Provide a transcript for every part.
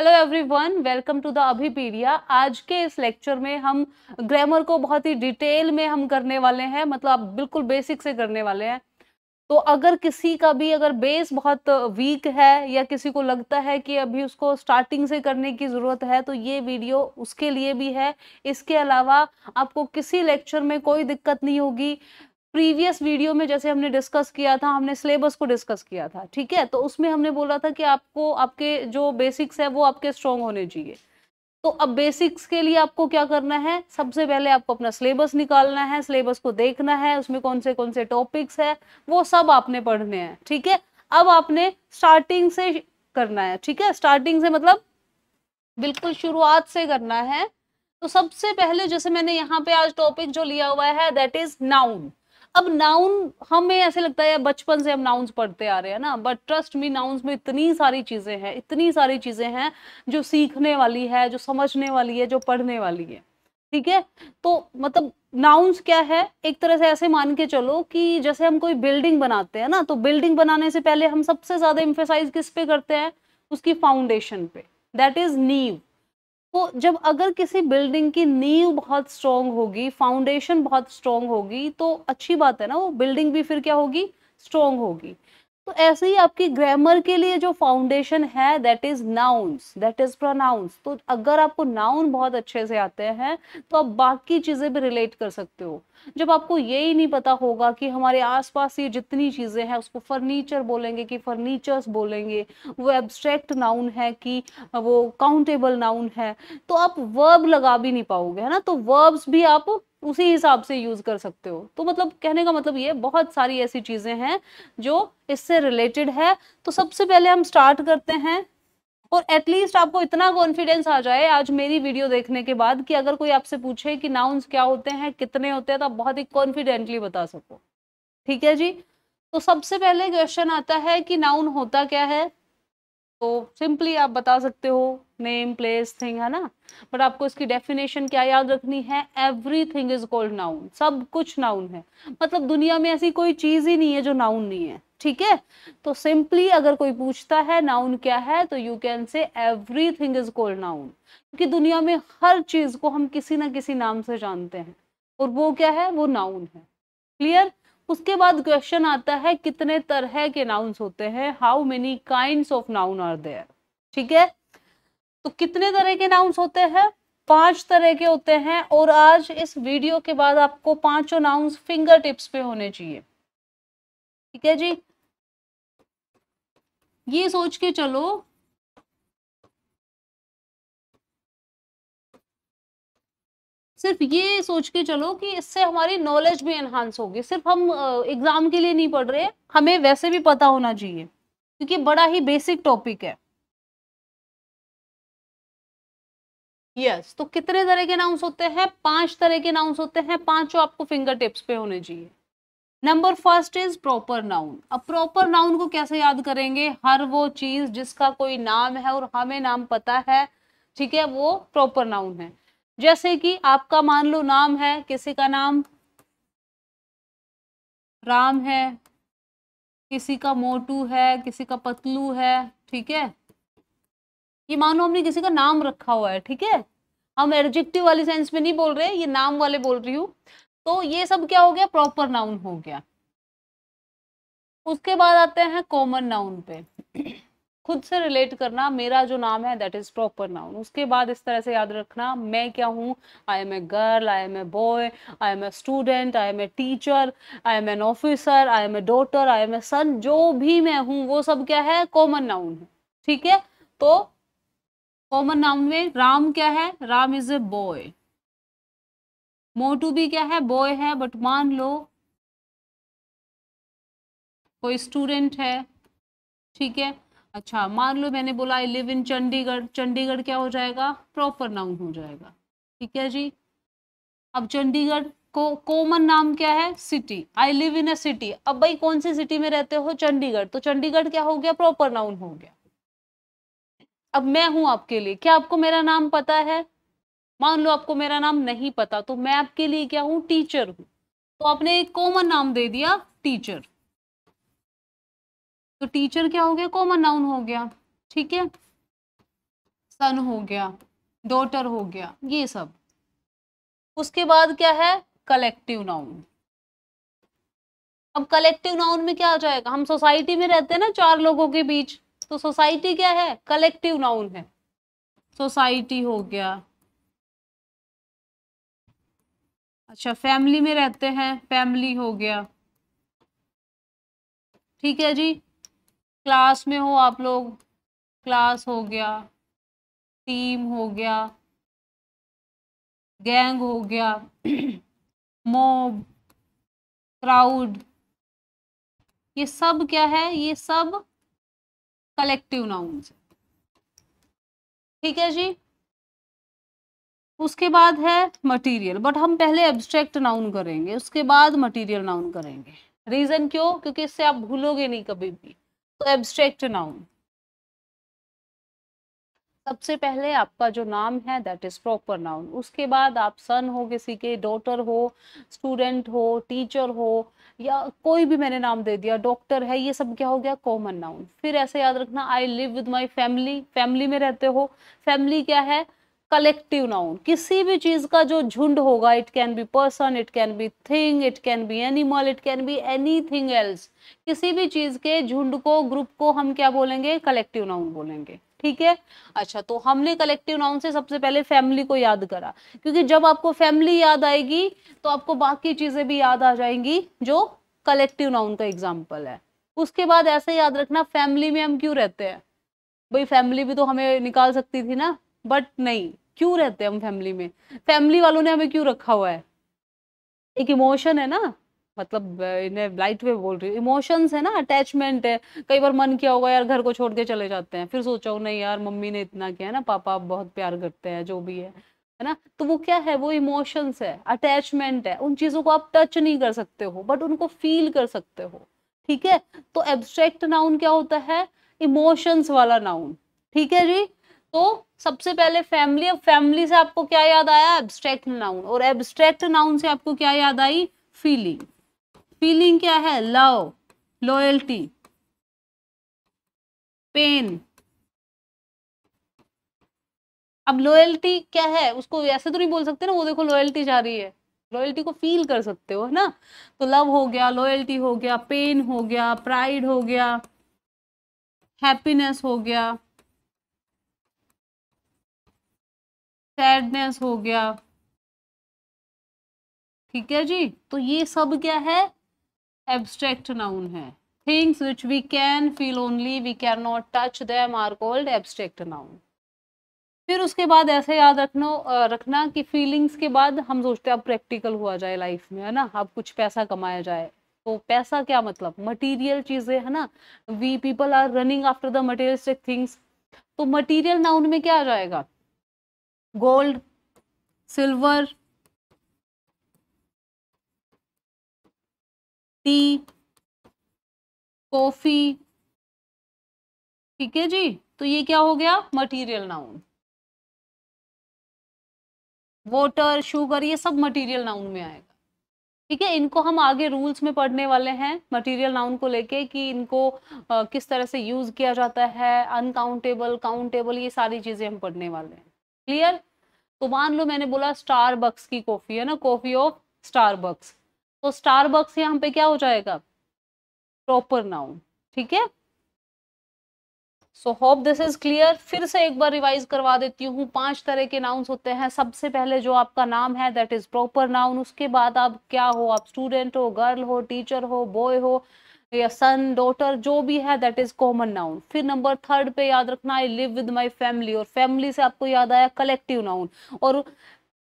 Hello everyone welcome to the Abhipedia आज के इस लेक्चर में हम ग्रामर को बहुत ही डिटेल में हम करने वाले हैं मतलब आप बिल्कुल बेसिक से करने वाले हैं तो अगर किसी का भी अगर बेस बहुत वीक है या किसी को लगता है कि अभी उसको स्टार्टिंग से करने की ज़रूरत है तो ये वीडियो उसके लिए भी है इसके अलावा आपको किसी लेक्चर में कोई दिक्कत नहीं होगी प्रीवियस वीडियो में जैसे हमने डिस्कस किया था हमने सिलेबस को डिस्कस किया था ठीक है तो उसमें हमने बोला था कि आपको आपके जो बेसिक्स है वो आपके स्ट्रॉन्ग होने चाहिए तो अब बेसिक्स के लिए आपको क्या करना है सबसे पहले आपको अपना सिलेबस निकालना है सिलेबस को देखना है उसमें कौन से कौन से टॉपिक्स है वो सब आपने पढ़ने हैं ठीक है अब आपने स्टार्टिंग से करना है ठीक है स्टार्टिंग से मतलब बिल्कुल शुरुआत से करना है तो सबसे पहले जैसे मैंने यहाँ पे आज टॉपिक जो लिया हुआ है दैट इज नाउन अब नाउन हमें ऐसे लगता है बचपन से हम नाउन्स पढ़ते आ रहे हैं ना बट ट्रस्ट मी नाउन्स में इतनी सारी चीज़ें हैं इतनी सारी चीज़ें हैं जो सीखने वाली है जो समझने वाली है जो पढ़ने वाली है ठीक है तो मतलब नाउन्स क्या है एक तरह से ऐसे मान के चलो कि जैसे हम कोई बिल्डिंग बनाते हैं ना तो बिल्डिंग बनाने से पहले हम सबसे ज़्यादा इम्फेसाइज किस पे करते हैं उसकी फाउंडेशन पे दैट इज़ नीव तो जब अगर किसी बिल्डिंग की नींव बहुत स्ट्रांग होगी फाउंडेशन बहुत स्ट्रांग होगी तो अच्छी बात है ना वो बिल्डिंग भी फिर क्या होगी स्ट्रांग होगी तो ऐसे ही आपकी ग्रामर के लिए जो फाउंडेशन है that is nouns that is pronouns तो अगर आपको नाउन बहुत अच्छे से आते हैं तो आप बाकी चीजें भी रिलेट कर सकते हो जब आपको यही नहीं पता होगा कि हमारे आसपास ये जितनी चीज़ें हैं उसको फर्नीचर बोलेंगे कि फर्नीचर्स बोलेंगे वो एब्स्ट्रैक्ट नाउन है कि वो काउंटेबल नाउन है तो आप वर्ब लगा भी नहीं पाओगे है ना तो वर्ब्स भी आप उसी हिसाब से यूज़ कर सकते हो तो मतलब कहने का मतलब ये बहुत सारी ऐसी चीज़ें हैं जो इससे रिलेटेड है तो सबसे पहले हम स्टार्ट करते हैं और एटलीस्ट आपको इतना कॉन्फिडेंस आ जाए आज मेरी वीडियो देखने के बाद कि अगर कोई आपसे पूछे कि नाउन्स क्या होते हैं कितने होते हैं तो आप बहुत ही कॉन्फिडेंटली बता सको ठीक है जी तो सबसे पहले क्वेश्चन आता है कि नाउन होता क्या है तो सिंपली आप बता सकते हो नेम प्लेस थिंग है ना बट आपको इसकी डेफिनेशन क्या याद रखनी है everything is called noun सब कुछ नाउन है मतलब दुनिया में ऐसी कोई चीज ही नहीं है जो नाउन नहीं है ठीक है तो सिंपली अगर कोई पूछता है नाउन क्या है तो you can say everything is called noun क्योंकि दुनिया में हर चीज को हम किसी ना किसी नाम से जानते हैं और वो क्या है वो नाउन है क्लियर उसके बाद क्वेश्चन आता है कितने तरह के नाउन्स होते हैं how many kind of noun are there ठीक है तो कितने तरह के नाउन्स होते हैं पांच तरह के होते हैं और आज इस वीडियो के बाद आपको पांचों नाउन्स फिंगर टिप्स पे होने चाहिए ठीक है जी ये सोच के चलो सिर्फ ये सोच के चलो कि इससे हमारी नॉलेज भी एनहांस होगी सिर्फ हम एग्ज़ाम के लिए नहीं पढ़ रहे हमें वैसे भी पता होना चाहिए क्योंकि बड़ा ही बेसिक टॉपिक है यस yes, तो कितने तरह के नाउन्स होते हैं पांच तरह के नाउन्स होते हैं पांचों आपको फिंगर टिप्स पे होने चाहिए number first is proper noun अब प्रॉपर नाउन को कैसे याद करेंगे हर वो चीज जिसका कोई नाम है और हमें नाम पता है ठीक है वो प्रॉपर नाउन है जैसे कि आपका मान लो नाम है किसी का नाम राम है किसी का मोटू है किसी का पतलू है ठीक है ये मानो हमने किसी का नाम रखा हुआ है ठीक है हम एडजेक्टिव वाले सेंस में नहीं बोल रहे ये नाम वाले बोल रही हूँ तो ये सब क्या हो गया प्रॉपर नाउन हो गया उसके बाद आते हैं कॉमन नाउन पे खुद से रिलेट करना मेरा जो नाम है दैट इज प्रॉपर नाउन उसके बाद इस तरह से याद रखना मैं क्या हूँ I am a girl I am a boy I am a student I am a teacher I am an officer I am a daughter I am a son जो भी मैं हूँ वो सब क्या है कॉमन नाउन है ठीक है तो कॉमन नाउन में राम क्या है राम इज ए बॉय मोटू भी क्या है बॉय है बट मान लो कोई स्टूडेंट है ठीक है अच्छा मान लो मैंने बोला I live in Chandigarh Chandigarh क्या हो जाएगा प्रॉपर नाउन हो जाएगा ठीक है जी अब चंडीगढ़ को कॉमन नाम क्या है city I live in a city अब भाई कौन सी सिटी में रहते हो चंडीगढ़ तो चंडीगढ़ क्या हो गया प्रॉपर नाउन हो गया अब मैं हूं आपके लिए क्या आपको मेरा नाम पता है मान लो आपको मेरा नाम नहीं पता तो मैं आपके लिए क्या हूं टीचर हूं तो आपने एक कॉमन नाम दे दिया टीचर तो टीचर क्या हो गया कॉमन नाउन हो गया ठीक है सन हो गया डॉटर हो गया ये सब उसके बाद क्या है कलेक्टिव नाउन अब कलेक्टिव नाउन में क्या आ जाएगा हम सोसाइटी में रहते हैं ना चार लोगों के बीच तो सोसाइटी क्या है कलेक्टिव नाउन है सोसाइटी हो गया अच्छा फैमिली में रहते हैं फैमिली हो गया ठीक है जी क्लास में हो आप लोग क्लास हो गया टीम हो गया गैंग हो गया मोब क्राउड ये सब क्या है ये सब कलेक्टिव नाउन से ठीक है जी उसके बाद है मटेरियल बट हम पहले एब्स्ट्रैक्ट नाउन करेंगे उसके बाद मटेरियल नाउन करेंगे रीजन क्यों क्योंकि इससे आप भूलोगे नहीं कभी भी तो एब्स्ट्रैक्ट नाउन सबसे पहले आपका जो नाम है दैट इज प्रॉपर नाउन उसके बाद आप सन हो किसी के डॉटर हो स्टूडेंट हो टीचर हो या कोई भी मैंने नाम दे दिया डॉक्टर है ये सब क्या हो गया कॉमन नाउन फिर ऐसे याद रखना I live with my family family में रहते हो फैमिली क्या है कलेक्टिव नाउन किसी भी चीज का जो झुंड होगा it can be person it can be thing it can be animal it can be anything else किसी भी चीज के झुंड को ग्रुप को हम क्या बोलेंगे कलेक्टिव नाउन बोलेंगे ठीक है अच्छा तो हमने कलेक्टिव नाउन से सबसे पहले फैमिली को याद करा क्योंकि जब आपको फैमिली याद आएगी तो आपको बाकी चीजें भी याद आ जाएंगी जो कलेक्टिव नाउन का एग्जाम्पल है उसके बाद ऐसे याद रखना फैमिली में हम क्यों रहते हैं भाई फैमिली भी तो हमें निकाल सकती थी ना बट नहीं क्यों रहते हैं हम फैमिली में फैमिली वालों ने हमें क्यों रखा हुआ है एक इमोशन है ना मतलब इन्हें लाइट वे बोल रही हूँ इमोशंस है ना अटैचमेंट है कई बार मन किया होगा यार घर को छोड़ के चले जाते हैं फिर सोचा नहीं यार मम्मी ने इतना किया है ना पापा बहुत प्यार करते हैं जो भी है है ना तो वो क्या है वो इमोशंस है अटैचमेंट है उन चीज़ों को आप टच नहीं कर सकते हो बट उनको फील कर सकते हो ठीक है तो एब्स्ट्रैक्ट नाउन क्या होता है इमोशंस वाला नाउन ठीक है जी तो सबसे पहले फैमिली अब फैमिली से आपको क्या याद आया एब्स्ट्रैक्ट नाउन और एब्स्ट्रैक्ट नाउन से आपको क्या याद आई फीलिंग फीलिंग क्या है लव लॉयल्टी पेन अब लॉयल्टी क्या है उसको ऐसे तो नहीं बोल सकते ना वो देखो लॉयल्टी जा रही है लॉयल्टी को फील कर सकते हो है ना तो लव हो गया लॉयल्टी हो गया पेन हो गया प्राइड हो गया हैप्पीनेस हो गया सैडनेस हो गया ठीक है जी तो ये सब क्या है एब्स्ट्रैक्ट नाउन है things which we can feel only we can not touch them are called abstract noun फिर उसके बाद ऐसे याद रखना रखना कि फीलिंग्स के बाद हम सोचते हैं अब प्रैक्टिकल हुआ जाए लाइफ में है ना अब कुछ पैसा कमाया जाए तो पैसा क्या मतलब मटेरियल चीज़ें है ना we people are running after the materialistic things तो मटेरियल नाउन में क्या आ जाएगा गोल्ड सिल्वर टी कॉफी ठीक है जी तो ये क्या हो गया मटेरियल नाउन वाटर शुगर ये सब मटेरियल नाउन में आएगा ठीक है इनको हम आगे रूल्स में पढ़ने वाले हैं मटेरियल नाउन को लेके कि इनको आ, किस तरह से यूज किया जाता है अनकाउंटेबल काउंटेबल ये सारी चीजें हम पढ़ने वाले हैं क्लियर तो मान लो मैंने बोला स्टार बक्स की कॉफी है ना कॉफी ऑफ स्टार बक्स तो स्टारबक्स यहाँ पे क्या हो जाएगा प्रॉपर नाउन ठीक है so hope this is clear फिर से एक बार रिवाइज करवा देती हूँ पांच तरह के नाउन्स होते हैं सबसे पहले जो आपका नाम है दैट इज प्रॉपर नाउन उसके बाद आप क्या हो आप स्टूडेंट हो गर्ल हो टीचर हो बॉय हो या सन डॉटर जो भी है दैट इज कॉमन नाउन फिर नंबर थर्ड पे याद रखना I live with my family और फैमिली से आपको याद आया कलेक्टिव नाउन और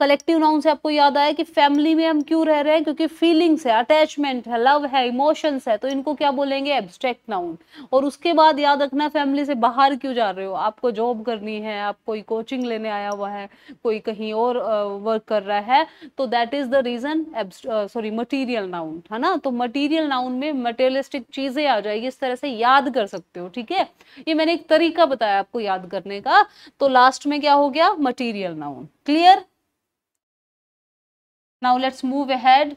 कलेक्टिव नाउन से आपको याद आया कि फैमिली में हम क्यों रह रहे हैं क्योंकि फीलिंग्स है अटैचमेंट है लव है इमोशंस है तो इनको क्या बोलेंगे एब्स्ट्रैक्ट नाउन और उसके बाद याद रखना फैमिली से बाहर क्यों जा रहे हो आपको जॉब करनी है आप कोई कोचिंग लेने आया हुआ है कोई कहीं और वर्क कर रहा है तो that is the reason sorry material noun है ना तो मटीरियल नाउन में मटेरियलिस्टिक चीजें आ जाएगी इस तरह से याद कर सकते हो ठीक है ये मैंने एक तरीका बताया आपको याद करने का तो लास्ट में क्या हो गया material noun clear now let's move ahead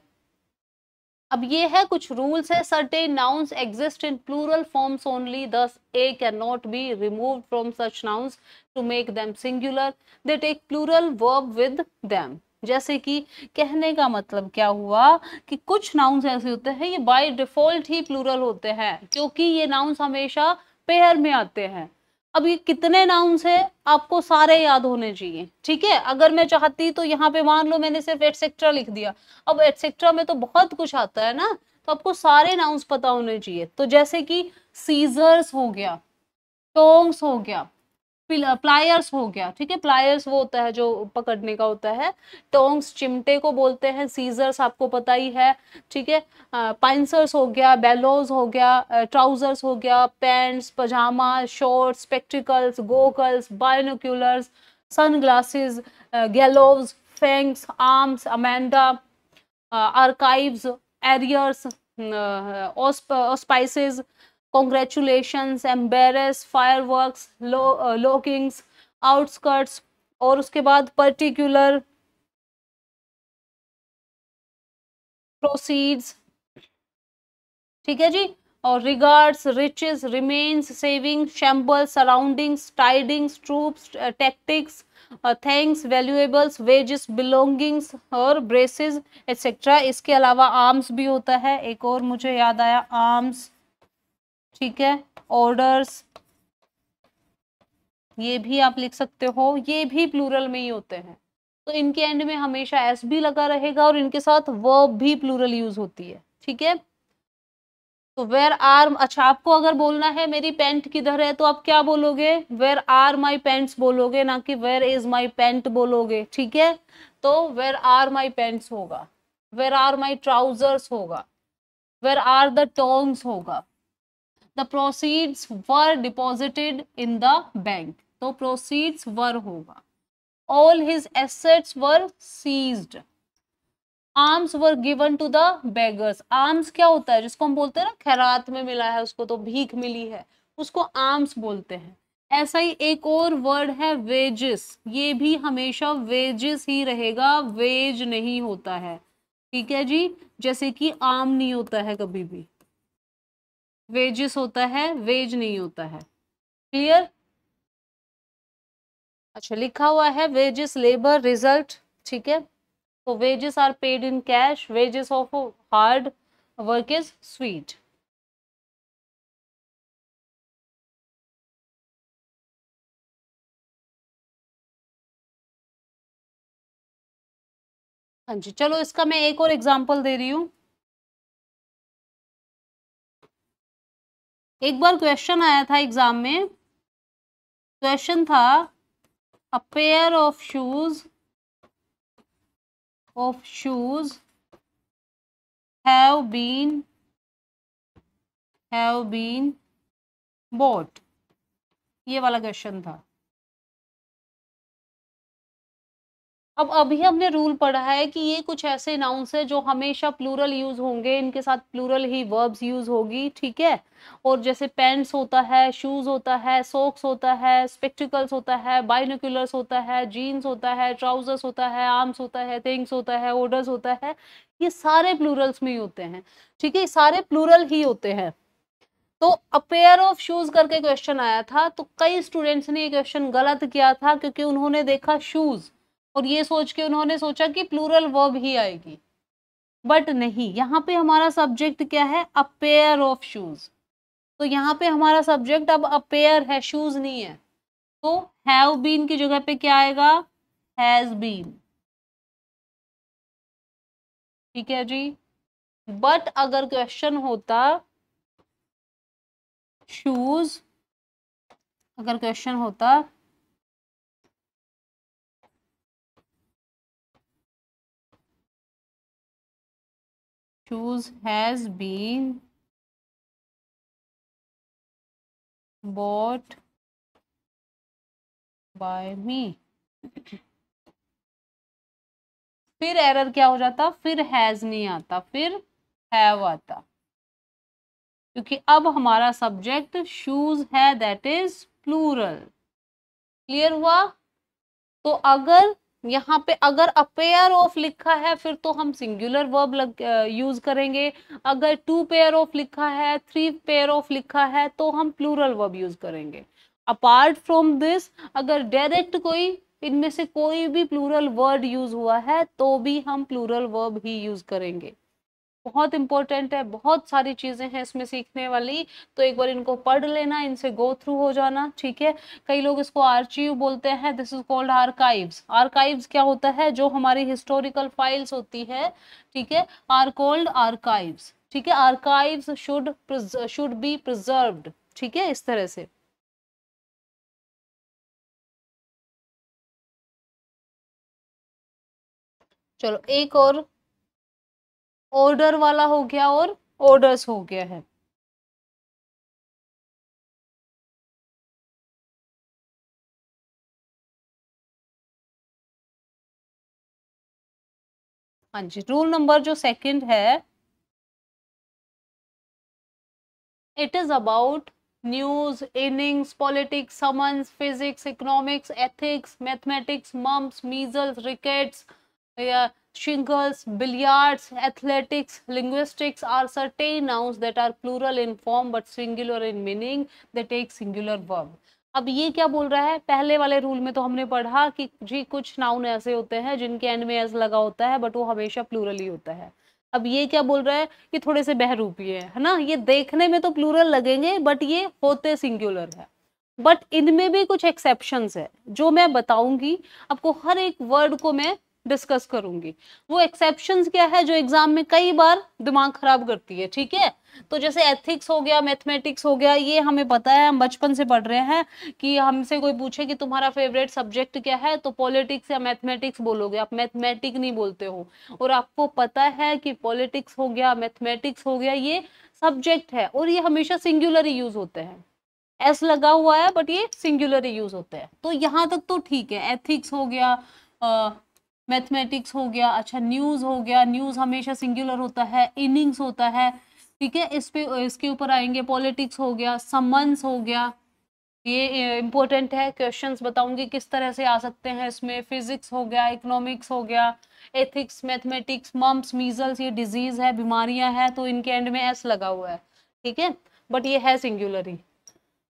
अब ये है कुछ रूल्स है certain nouns exist in plural forms only thus a can not be remove from such nouns to make them singular they take plural verb with them जैसे कि कहने का मतलब क्या हुआ कि कुछ नाउन्स ऐसे होते हैं ये बाय डिफॉल्ट ही प्लूरल होते हैं क्योंकि ये नाउन्स हमेशा पेयर में आते हैं अब ये कितने नाउन है आपको सारे याद होने चाहिए ठीक है अगर मैं चाहती तो यहाँ पे मान लो मैंने सिर्फ एटसेट्रा लिख दिया अब एटसेट्रा में तो बहुत कुछ आता है ना तो आपको सारे नाउन्स पता होने चाहिए तो जैसे कि सीजर्स हो गया टोंग्स हो गया प्लायर्स हो गया ठीक है प्लायर्स वो होता है जो पकड़ने का होता है टोंग्स चिमटे को बोलते हैं सीजर्स आपको पता ही है ठीक है पाइंसर्स हो गया बेलोज हो गया ट्राउजर्स हो गया pants pyjama shorts spectacles goggles binoculars sun glasses gloves fangs arms amends archives arrears auspices congratulations embers work leggings outskirts और उसके बाद पर्टिकुलर प्रोसीड्स ठीक है जी और regards riches remains saving shamble surroundings tidings troops tactics thanks valuables wages belongings और braces et cetera इसके अलावा आर्म्स भी होता है एक और मुझे याद आया आर्म्स ठीक है ऑर्डर्स ये भी आप लिख सकते हो ये भी प्लूरल में ही होते हैं तो इनके एंड में हमेशा एस भी लगा रहेगा और इनके साथ वर्ब भी प्लूरल यूज होती है ठीक है तो वेर आर अच्छा आपको अगर बोलना है मेरी पेंट किधर है तो आप क्या बोलोगे वेर आर माई पेंट्स बोलोगे ना कि वेर इज माई पेंट बोलोगे ठीक है तो वेर आर माई पेंट्स होगा वेर आर माई ट्राउजर्स होगा वेर आर द टॉन्ग्स होगा the proceeds were deposited in the bank तो प्रोसीड्स वर होगा all his assets were seized arms were given to the beggars arms क्या होता है जिसको हम बोलते हैं ना खैरात में मिला है उसको तो भीख मिली है उसको आर्म्स बोलते हैं ऐसा ही एक और वर्ड है वेजेस ये भी हमेशा वेजेस ही रहेगा वेज नहीं होता है ठीक है जी जैसे कि आम नहीं होता है कभी भी वेजिस होता है वेज नहीं होता है क्लियर अच्छा लिखा हुआ है वेजिस लेबर रिजल्ट ठीक है तो wages are paid in cash wages of hard work is sweet हाँ जी चलो इसका मैं एक और एग्जांपल दे रही हूँ एक बार क्वेश्चन आया था एग्जाम में क्वेश्चन था a pair of shoes of shoes have been have been bought ये वाला क्वेश्चन था अब अभी हमने रूल पढ़ा है कि ये कुछ ऐसे नाउंस है जो हमेशा प्लूरल यूज होंगे इनके साथ प्लूरल ही वर्ब्स यूज होगी ठीक है और जैसे पैंट्स होता है शूज होता है सॉक्स होता है स्पेक्टिकल्स होता है बाइनोक्यूलर्स होता है जीन्स होता है ट्राउजर्स होता है आर्म्स होता है थिंग्स होता है ओडर्स होता है ये सारे प्लूरल्स में ही होते हैं ठीक है सारे प्लूरल ही होते हैं तो अ पेयर ऑफ शूज करके क्वेश्चन आया था तो कई स्टूडेंट्स ने ये क्वेश्चन गलत किया था क्योंकि उन्होंने देखा शूज और ये सोच के उन्होंने सोचा कि प्लूरल वर्ब ही आएगी बट नहीं यहाँ पे हमारा सब्जेक्ट क्या है अ पेयर ऑफ शूज तो यहाँ पे हमारा सब्जेक्ट अब अ पेयर है शूज नहीं है तो हैव बीन की जगह पे क्या आएगा हैज बीन ठीक है जी बट अगर क्वेश्चन होता शूज अगर क्वेश्चन होता shoes has been bought by me फिर एरर क्या हो जाता फिर हैज नहीं आता फिर हैव आता क्योंकि अब हमारा सब्जेक्ट शूज है दैट इज प्लूरल क्लियर हुआ तो अगर यहाँ पे अगर अपेयर ऑफ लिखा है फिर तो हम सिंगुलर वर्ब लग यूज करेंगे अगर टू पेयर ऑफ लिखा है थ्री पेयर ऑफ लिखा है तो हम प्लूरल वर्ब यूज करेंगे अपार्ट फ्रॉम दिस अगर डायरेक्ट कोई इनमें से कोई भी प्लूरल वर्ड यूज हुआ है तो भी हम प्लूरल वर्ब ही यूज करेंगे बहुत इंपॉर्टेंट है बहुत सारी चीज़ें हैं इसमें सीखने वाली तो एक बार इनको पढ़ लेना इनसे गो थ्रू हो जाना ठीक है कई लोग इसको आर्ची बोलते हैं this is called archives archives क्या होता है जो हमारी हिस्टोरिकल फाइल्स होती है ठीक है आर कॉल्ड आर्काइव्स ठीक है archive should should be preserve ठीक है इस तरह से चलो एक और ऑर्डर वाला हो गया और ऑर्डर्स हो गया है हाँ जी रूल नंबर जो सेकंड है it is about news innings politics summons physics economics ethics mathematics mumps measles rickets shingles, billiards, athletics, linguistics are certain nouns that are plural in form but singular in meaning. They take singular verb. अब ये क्या बोल रहा है पहले वाले rule में तो हमने पढ़ा कि जी कुछ नाउन ऐसे होते हैं जिनके एंड में एस लगा होता है बट वो हमेशा प्लूरल ही होता है अब ये क्या बोल रहा है कि थोड़े से बहरूपी है है ना ये देखने में तो प्लूरल लगेंगे बट ये होते सिंगुलर है बट इनमें भी कुछ एक्सेप्शन है जो मैं बताऊंगी आपको हर एक वर्ड को मैं डिस्कस करूंगी वो एक्सेप्शन क्या है जो एग्जाम में कई बार दिमाग खराब करती है ठीक है तो जैसे एथिक्स हो गया मैथमेटिक्स हो गया ये हमें पता है हम बचपन से पढ़ रहे हैं कि हमसे कोई पूछे कि तुम्हारा फेवरेट सब्जेक्ट क्या है तो पॉलिटिक्स या मैथमेटिक्स बोलोगे आप मैथमेटिक नहीं बोलते हो और आपको पता है कि पॉलिटिक्स हो गया मैथमेटिक्स हो गया ये सब्जेक्ट है और ये हमेशा सिंगुलर यूज होते हैं एस लगा हुआ है बट ये सिंगुलर ही यूज होते हैं तो यहाँ तक तो ठीक है एथिक्स हो गया मैथमेटिक्स हो गया अच्छा न्यूज़ हो गया न्यूज़ हमेशा सिंगुलर होता है इनिंग्स होता है ठीक है इस पे इसके ऊपर आएंगे पॉलिटिक्स हो गया समन्स हो गया ये इम्पोर्टेंट है क्वेश्चंस बताऊंगी किस तरह से आ सकते हैं इसमें फिजिक्स हो गया इकोनॉमिक्स हो गया एथिक्स मैथमेटिक्स मम्स मीजल्स ये डिजीज है बीमारियां हैं तो इनके एंड में एस लगा हुआ है ठीक है बट ये है सिंगुलर ही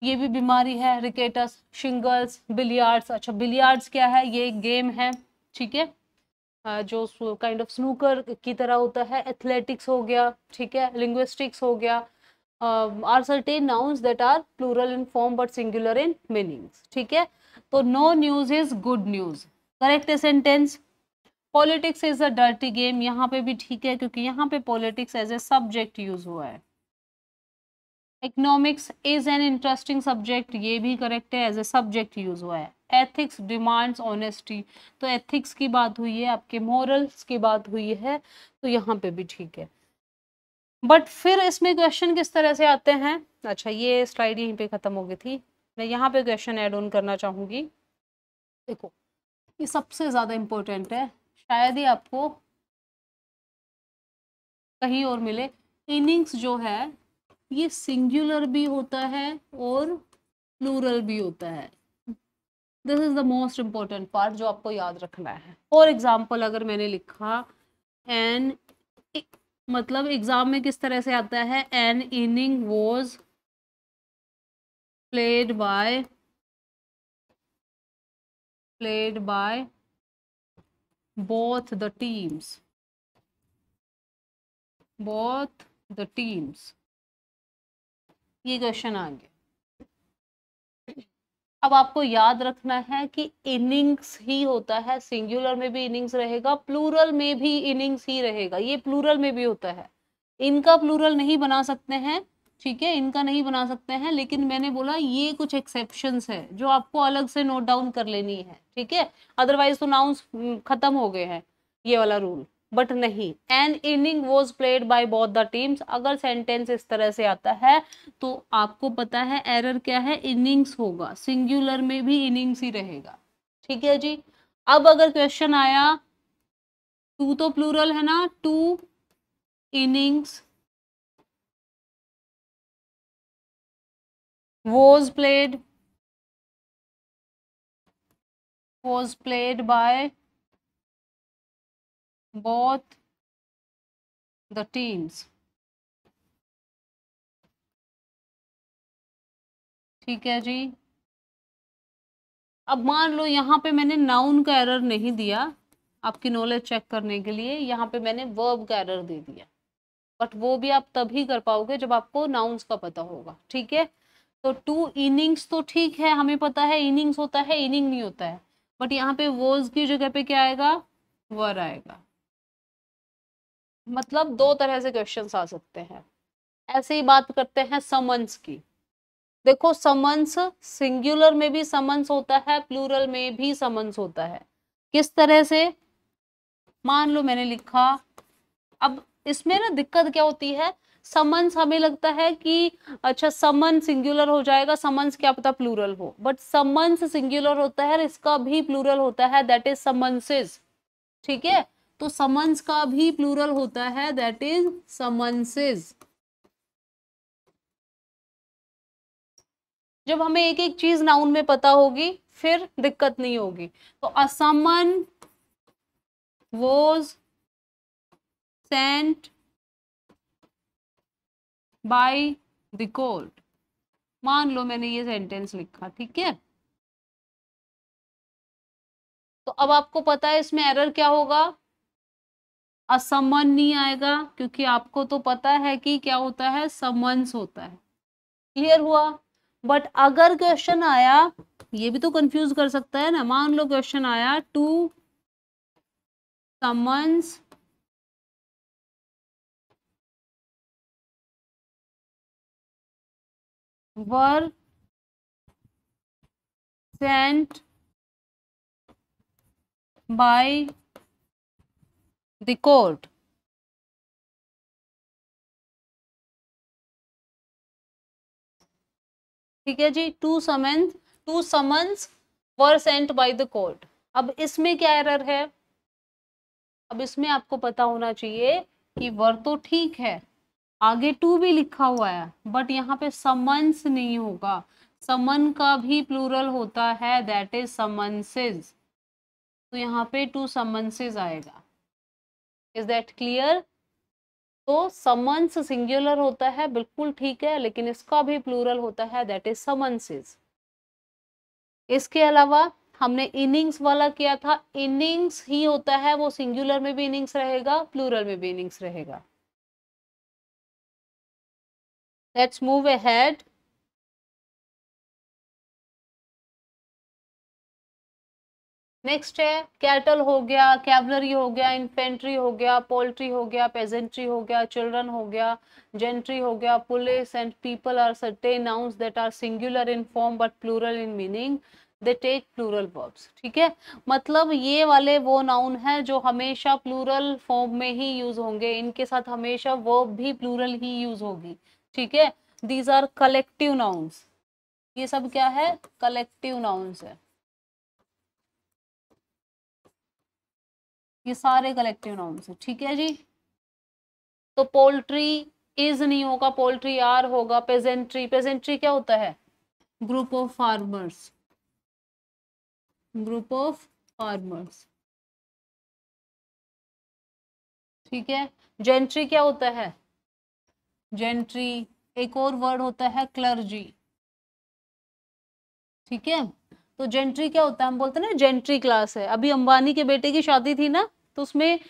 ये भी बीमारी है रिकेटस शिंगल्स बिलियार्ड्स अच्छा बिलियार्ड्स क्या है ये एक गेम है ठीक है जो काइंड ऑफ स्नूकर की तरह होता है एथलेटिक्स हो गया ठीक है लिंग्विस्टिक्स हो गया are certain nouns that are plural in form but singular in meanings ठीक है तो no news is good news correct sentence politics is a dirty game यहाँ पे भी ठीक है क्योंकि यहाँ पे politics as a subject use हुआ है economics is an interesting subject ये भी करेक्ट है एज ए सब्जेक्ट यूज हुआ है एथिक्स डिमांड्स ऑनेस्टी तो एथिक्स की बात हुई है आपके मॉरल्स की बात हुई है तो यहाँ पे भी ठीक है बट फिर इसमें क्वेश्चन किस तरह से आते हैं अच्छा ये स्लाइड यहीं पे ख़त्म हो गई थी मैं यहाँ पे क्वेश्चन एड ऑन करना चाहूँगी देखो ये सबसे ज़्यादा इम्पोर्टेंट है शायद ही आपको कहीं और मिले इनिंग्स जो है ये सिंगुलर भी होता है और प्लूरल भी होता है this is the most important part जो आपको याद रखना है फॉर एग्जाम्पल अगर मैंने लिखा एन मतलब एग्जाम में किस तरह से आता है an inning was played by played by both the teams both the teams ये क्वेश्चन आ गया अब आपको याद रखना है कि इनिंग्स ही होता है सिंगुलर में भी इनिंग्स रहेगा प्लूरल में भी इनिंग्स ही रहेगा ये प्लूरल में भी होता है इनका प्लूरल नहीं बना सकते हैं ठीक है इनका नहीं बना सकते हैं लेकिन मैंने बोला ये कुछ एक्सेप्शन है जो आपको अलग से नोट डाउन कर लेनी है ठीक है अदरवाइज तो नाउंस हम्म, खत्म हो गए हैं ये वाला रूल बट नहीं an inning was played by both the teams अगर सेंटेंस इस तरह से आता है तो आपको पता है एरर क्या है इनिंग्स होगा सिंगुलर में भी इनिंग्स ही रहेगा ठीक है जी अब अगर क्वेश्चन आया टू तो प्लूरल है ना two innings was played was played by both the teams ठीक है जी अब मान लो यहाँ पे मैंने नाउन का एरर नहीं दिया आपकी नॉलेज चेक करने के लिए यहाँ पे मैंने वर्ब का एरर दे दिया बट वो भी आप तभी कर पाओगे जब आपको नाउन्स का पता होगा ठीक है तो टू इनिंग्स तो ठीक है हमें पता है इनिंग्स होता है इनिंग नहीं होता है बट यहाँ पे वोज की जगह पे क्या आएगा वर आएगा मतलब दो तरह से क्वेश्चन आ सकते हैं ऐसे ही बात करते हैं समन्स की देखो समन्स सिंगुलर में भी समन्स होता है प्लूरल में भी समन्स होता है किस तरह से मान लो मैंने लिखा अब इसमें ना दिक्कत क्या होती है समन्स हमें लगता है कि अच्छा समन सिंगुलर हो जाएगा समन्स क्या पता प्लूरल हो बट समन्स सिंगुलर होता है इसका भी प्लूरल होता है दैट इज समन्सेज ठीक है तो समन्स का भी प्लूरल होता है दैट इज समन्सेज जब हमें एक एक चीज नाउन में पता होगी फिर दिक्कत नहीं होगी तो a summons was sent by the court मान लो मैंने ये सेंटेंस लिखा ठीक है तो अब आपको पता है इसमें एरर क्या होगा असमन नहीं आएगा क्योंकि आपको तो पता है कि क्या होता है समन्स होता है क्लियर हुआ बट अगर क्वेश्चन आया ये भी तो कंफ्यूज कर सकता है ना मान लो क्वेश्चन आया two summons were sent by the court. ठीक है जी two summons two summons were sent by the court अब इसमें क्या एरर है अब इसमें आपको पता होना चाहिए कि वर तो ठीक है आगे टू भी लिखा हुआ है बट यहाँ पे समन्स नहीं होगा समन का भी प्लूरल होता है दैट इज समन्सेज तो यहाँ पे टू समन्सेज आएगा इज दैट क्लियर तो समन्स सिंगुलर होता है बिल्कुल ठीक है लेकिन इसका भी प्लूरल होता है दैट इज समन्सेज इसके अलावा हमने इनिंग्स वाला किया था इनिंग्स ही होता है वो सिंगुलर में भी इनिंग्स रहेगा प्लूरल में भी इनिंग्स रहेगा लेट्स मूव अहेड नेक्स्ट है कैटल हो गया कैबलरी हो गया इन्फेंट्री हो गया पोल्ट्री हो गया पेजेंट्री हो गया चिल्ड्रन हो गया जेंट्री हो गया police and people are certain nouns that are singular in form but plural in meaning they take plural verbs ठीक है मतलब ये वाले वो नाउन है जो हमेशा प्लूरल फॉर्म में ही यूज होंगे इनके साथ हमेशा वर्ब भी प्लूरल ही यूज होगी ठीक है दीज आर कलेक्टिव नाउन्स ये सब क्या है कलेक्टिव नाउन्स है ये सारे कलेक्टिव नाउन्स है ठीक है जी तो पोल्ट्री इज नहीं होगा पोल्ट्री आर होगा पेजेंट्री पेजेंट्री क्या होता है group of farmers group of farmers ठीक है जेंट्री क्या होता है जेंट्री एक और वर्ड होता है क्लर्जी ठीक है तो जेंट्री क्या होता है हम बोलते हैं ना जेंट्री क्लास है अभी अंबानी के बेटे की शादी थी ना तो उसमें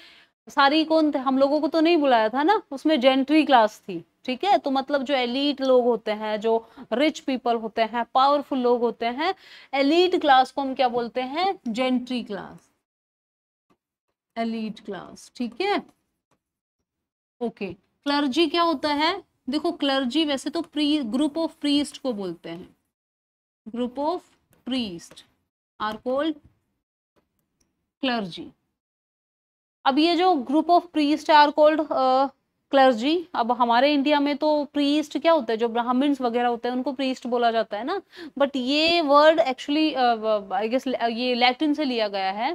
सारी कौन थे हम लोगों को तो नहीं बुलाया था ना उसमें जेंट्री क्लास थी ठीक है तो मतलब जो एलीट लोग होते हैं जो रिच पीपल होते हैं पावरफुल लोग होते हैं एलीट क्लास को हम क्या बोलते हैं जेंट्री क्लास एलीट क्लास ठीक है ओके क्लर्जी क्या होता है देखो क्लर्जी वैसे तो प्री ग्रुप ऑफ प्रीस्ट को बोलते हैं group of priest are called clergy अब ये जो group of priest are called clergy अब हमारे इंडिया में तो प्रीस्ट क्या होता है जो ब्राह्मण्स वगैरह होते हैं उनको प्रीस्ट बोला जाता है ना बट ये वर्ड एक्चुअली आई गेस ये लैटिन से लिया गया है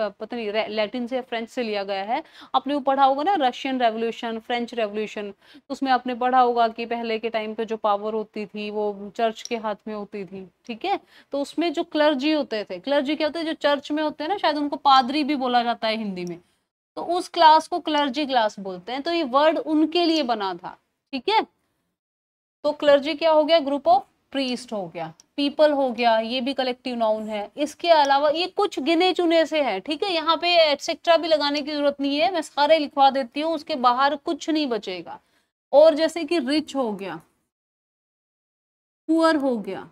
पता नहीं लैटिन से फ्रेंच से लिया गया है आपने वो पढ़ा होगा ना रशियन रेवोल्यूशन फ्रेंच रेवोल्यूशन तो उसमें आपने पढ़ा होगा कि पहले के टाइम पे जो पावर होती थी वो चर्च के हाथ में होती थी ठीक है तो उसमें जो क्लर्जी होते थे क्लर्जी क्या होते हैं जो चर्च में होते हैं ना शायद उनको पादरी भी बोला जाता है हिंदी में तो उस क्लास को क्लर्जी क्लास बोलते हैं तो ये वर्ड उनके लिए बना था ठीक है तो क्लर्जी क्या हो गया ग्रुप ऑफ प्रीस्ट हो गया पीपल हो गया ये भी कलेक्टिव नाउन है इसके अलावा ये कुछ गिने चुने से है ठीक है यहाँ पे एटसेट्रा भी लगाने की जरूरत नहीं है मैं सारे लिखवा देती हूँ उसके बाहर कुछ नहीं बचेगा और जैसे कि रिच हो गया पुअर हो गया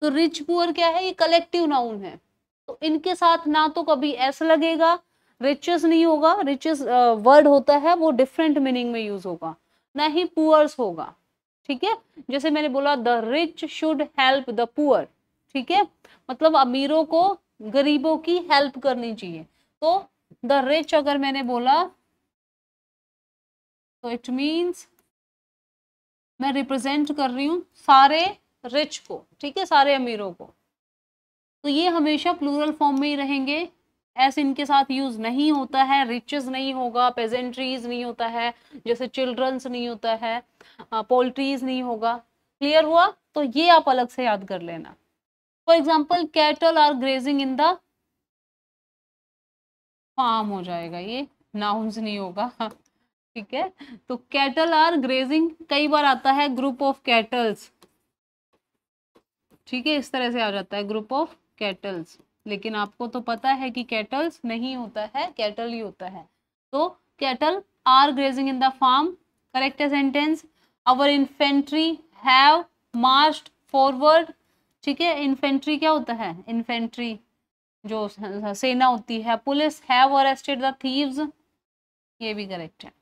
तो रिच पुअर क्या है ये कलेक्टिव नाउन है तो इनके साथ ना तो कभी ऐसा लगेगा रिचेस नहीं होगा रिचेस वर्ड होता है वो डिफरेंट मीनिंग में यूज होगा ना ही पुअर्स होगा ठीक है जैसे मैंने बोला the rich should help the poor ठीक है मतलब अमीरों को गरीबों की हेल्प करनी चाहिए तो द रिच अगर मैंने बोला तो इट मीन्स मैं रिप्रेजेंट कर रही हूँ सारे रिच को ठीक है सारे अमीरों को तो ये हमेशा प्लूरल फॉर्म में ही रहेंगे एस इनके साथ यूज नहीं होता है रिचेज नहीं होगा पेजेंट्रीज नहीं होता है जैसे चिल्ड्रंस नहीं होता है पोल्ट्रीज नहीं होगा क्लियर हुआ तो ये आप अलग से याद कर लेना for example cattle are grazing in the farm हो जाएगा ये नाउन्स नहीं होगा ठीक है तो कैटल आर ग्रेजिंग कई बार आता है ग्रुप ऑफ कैटल्स ठीक है इस तरह से आ जाता है ग्रुप ऑफ कैटल्स लेकिन आपको तो पता है कि कैटल्स नहीं होता है कैटल ही होता है तो cattle are grazing in the farm correct sentence our infantry have marched forward ठीक है इन्फेंट्री क्या होता है इन्फेंट्री जो सेना होती है police have arrested the thieves ये भी करेक्ट है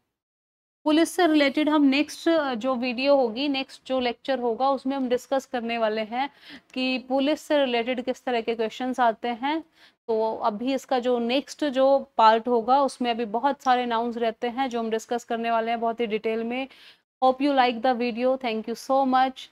पुलिस से रिलेटेड हम नेक्स्ट जो वीडियो होगी नेक्स्ट जो लेक्चर होगा उसमें हम डिस्कस करने वाले हैं कि पुलिस से रिलेटेड किस तरह के क्वेश्चंस आते हैं तो अभी इसका जो नेक्स्ट जो पार्ट होगा उसमें अभी बहुत सारे नाउंस रहते हैं जो हम डिस्कस करने वाले हैं बहुत ही डिटेल में hope you like the video thank you so much